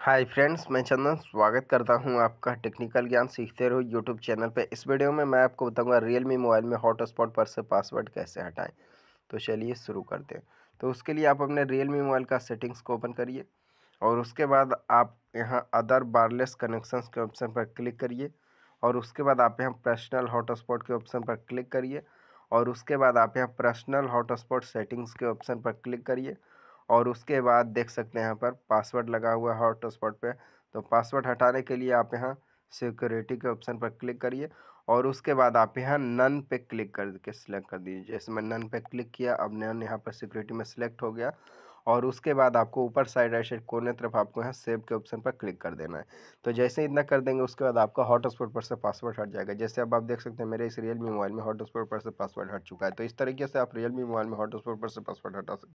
hi friends मैं चंदन स्वागत करता हूं आपका टेक्निकल ज्ञान सीखते रहो यूट्यूब चैनल पे इस वीडियो में मैं आपको बताऊंगा मी मोबाइल में हॉटस्पॉट पर से पासवर्ड कैसे हटाएं तो चलिए शुरू करते हैं तो उसके लिए आप अपने रियल मी मोबाइल का सेटिंग्स को ओपन करिए और उसके बाद आप यहाँ अदर वायरलेस कनेक्शन के ऑप्शन पर क्लिक करिए और उसके बाद आप यहाँ पर्सनल हॉटस्पॉट के ऑप्शन पर क्लिक करिए और उसके बाद आप यहाँ पर्सनल हॉटस्पॉट सेटिंग्स के ऑप्शन पर क्लिक करिए और उसके बाद देख सकते हैं यहाँ पर पासवर्ड लगा हुआ है हॉटस्पॉट पे तो पासवर्ड हटाने के लिए आप यहाँ सिक्योरिटी के ऑप्शन पर क्लिक करिए और उसके बाद आप यहाँ नन पे क्लिक करके सिलेक्ट कर दीजिए जैसे मैं नन पे क्लिक किया अब नन यहाँ पर सिक्योरिटी में सिलेक्ट हो गया और उसके बाद आपको ऊपर साइड राइट साइड कोने तरफ आपको यहाँ सेव के ऑप्शन पर क्लिक कर देना है तो जैसे ही इतना कर देंगे उसके बाद आपका हॉटस्पॉट पर से पासवर्ड हट जाएगा जैसे अब आप देख सकते हैं मेरे इस रियलमी मोबाइल में हॉटस्पॉट पर से पासवर्ड हट चुका है तो इस तरीके से आप रियलमी मोबाइल में हॉटस्पॉट पर से पासवर्ड हटा सकते